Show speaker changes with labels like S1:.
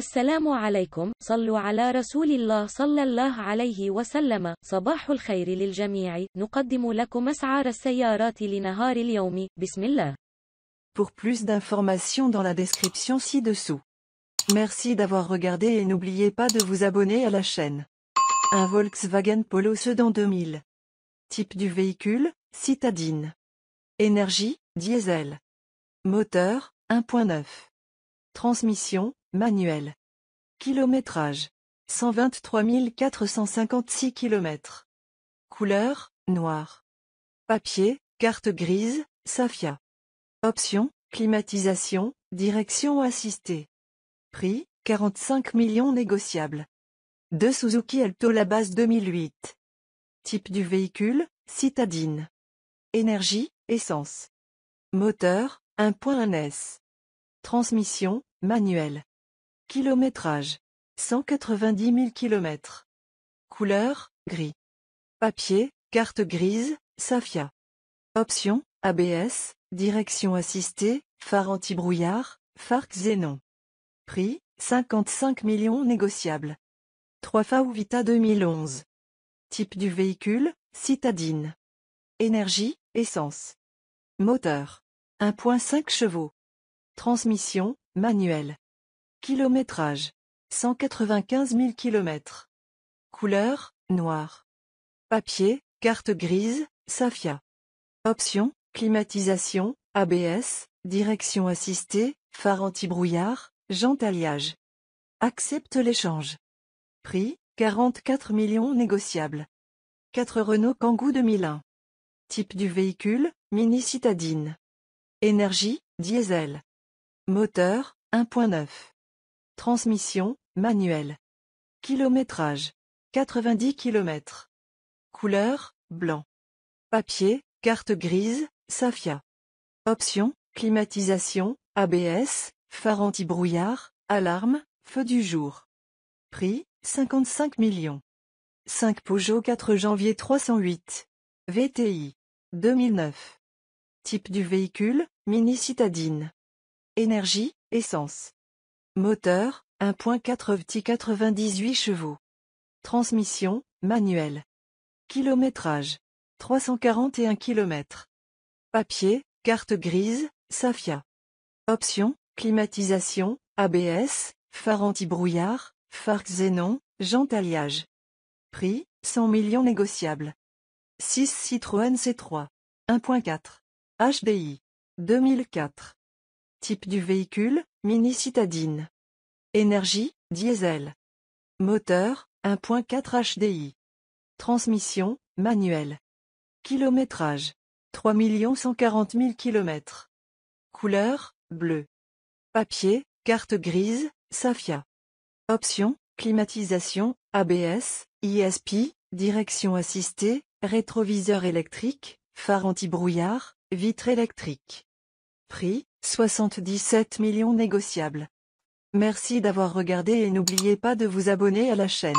S1: صلوا على رسول الله صلى الله عليه وسلم Pour plus d'informations dans la description ci-dessous. Merci d'avoir regardé et n'oubliez pas de vous abonner à la chaîne. Un Volkswagen Polo Sedan 2000. Type du véhicule, citadine. Énergie, diesel. Moteur, 1.9. Transmission, Manuel. Kilométrage. 123 456 km. Couleur, noir. Papier, carte grise, Safia. Option, climatisation, direction assistée. Prix, 45 millions négociables. De Suzuki Alto la base 2008. Type du véhicule, citadine. Énergie, essence. Moteur, 1.1 S. Transmission, manuel. Kilométrage. 190 000 km. Couleur, gris. Papier, carte grise, Safia. Option, ABS, direction assistée, phare anti-brouillard, phare xénon. Prix, 55 millions négociables. 3 ou Vita 2011. Type du véhicule, citadine. Énergie, essence. Moteur. 1.5 chevaux. Transmission, manuelle. Kilométrage. 195 000 km. Couleur, noir. Papier, carte grise, Safia. Option, climatisation, ABS, direction assistée, phare anti-brouillard, jante alliage. Accepte l'échange. Prix, 44 millions négociables. 4 Renault Kangoo 2001. Type du véhicule, mini citadine. Énergie, diesel. Moteur, 1.9. Transmission, manuel. Kilométrage. 90 km. Couleur, blanc. Papier, carte grise, Safia. Option, climatisation, ABS, phare anti-brouillard, alarme, feu du jour. Prix, 55 millions. 5 Peugeot 4 janvier 308. VTI. 2009. Type du véhicule, mini-citadine. Énergie, essence. Moteur, 1.4 VT 98 chevaux. Transmission, manuel. Kilométrage, 341 km. Papier, carte grise, Safia. Option climatisation, ABS, phare anti-brouillard, phare xénon, jante alliage. Prix, 100 millions négociables. 6 Citroën C3. 1.4. HDI. 2004. Type du véhicule, mini-citadine. Énergie, diesel. Moteur, 1.4 HDI. Transmission, manuel. Kilométrage, 3 140 000 km. Couleur, bleu. Papier, carte grise, Safia. Option climatisation, ABS, ISP, direction assistée, rétroviseur électrique, phare anti-brouillard, vitre électrique. Prix, 77 millions négociables. Merci d'avoir regardé et n'oubliez pas de vous abonner à la chaîne.